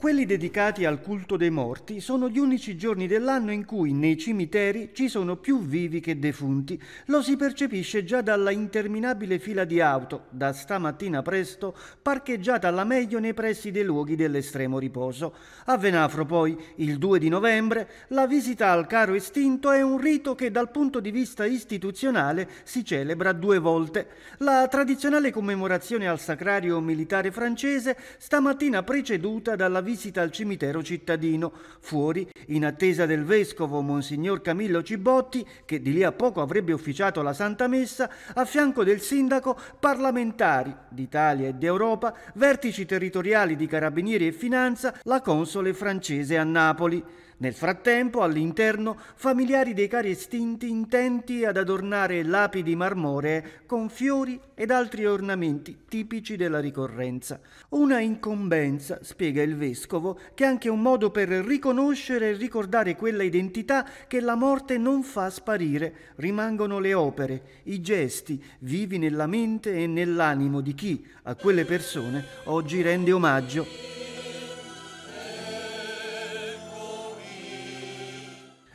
Quelli dedicati al culto dei morti sono gli unici giorni dell'anno in cui nei cimiteri ci sono più vivi che defunti. Lo si percepisce già dalla interminabile fila di auto, da stamattina presto, parcheggiata alla meglio nei pressi dei luoghi dell'estremo riposo. A Venafro poi, il 2 di novembre, la visita al caro estinto è un rito che dal punto di vista istituzionale si celebra due volte. La tradizionale commemorazione al sacrario militare francese stamattina preceduta dalla visita visita al cimitero cittadino, fuori, in attesa del vescovo Monsignor Camillo Cibotti, che di lì a poco avrebbe officiato la Santa Messa, a fianco del sindaco parlamentari d'Italia e d'Europa, vertici territoriali di carabinieri e finanza, la console francese a Napoli. Nel frattempo, all'interno, familiari dei cari estinti intenti ad adornare lapidi marmoree con fiori ed altri ornamenti tipici della ricorrenza. Una incombenza, spiega il vescovo, che è anche un modo per riconoscere e ricordare quella identità che la morte non fa sparire. Rimangono le opere, i gesti, vivi nella mente e nell'animo di chi a quelle persone oggi rende omaggio.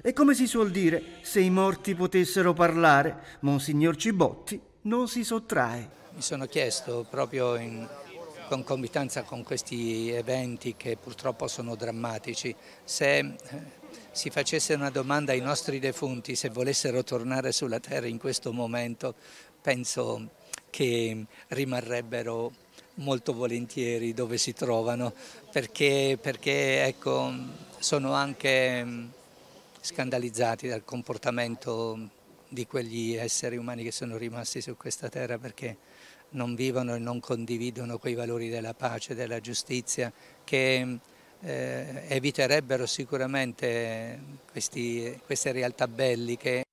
E come si suol dire, se i morti potessero parlare, Monsignor Cibotti non si sottrae. Mi sono chiesto proprio in concomitanza con questi eventi che purtroppo sono drammatici, se eh, si facesse una domanda ai nostri defunti se volessero tornare sulla terra in questo momento, penso che rimarrebbero molto volentieri dove si trovano, perché, perché ecco, sono anche scandalizzati dal comportamento di quegli esseri umani che sono rimasti su questa terra perché non vivono e non condividono quei valori della pace, della giustizia che eh, eviterebbero sicuramente questi, queste realtà belliche.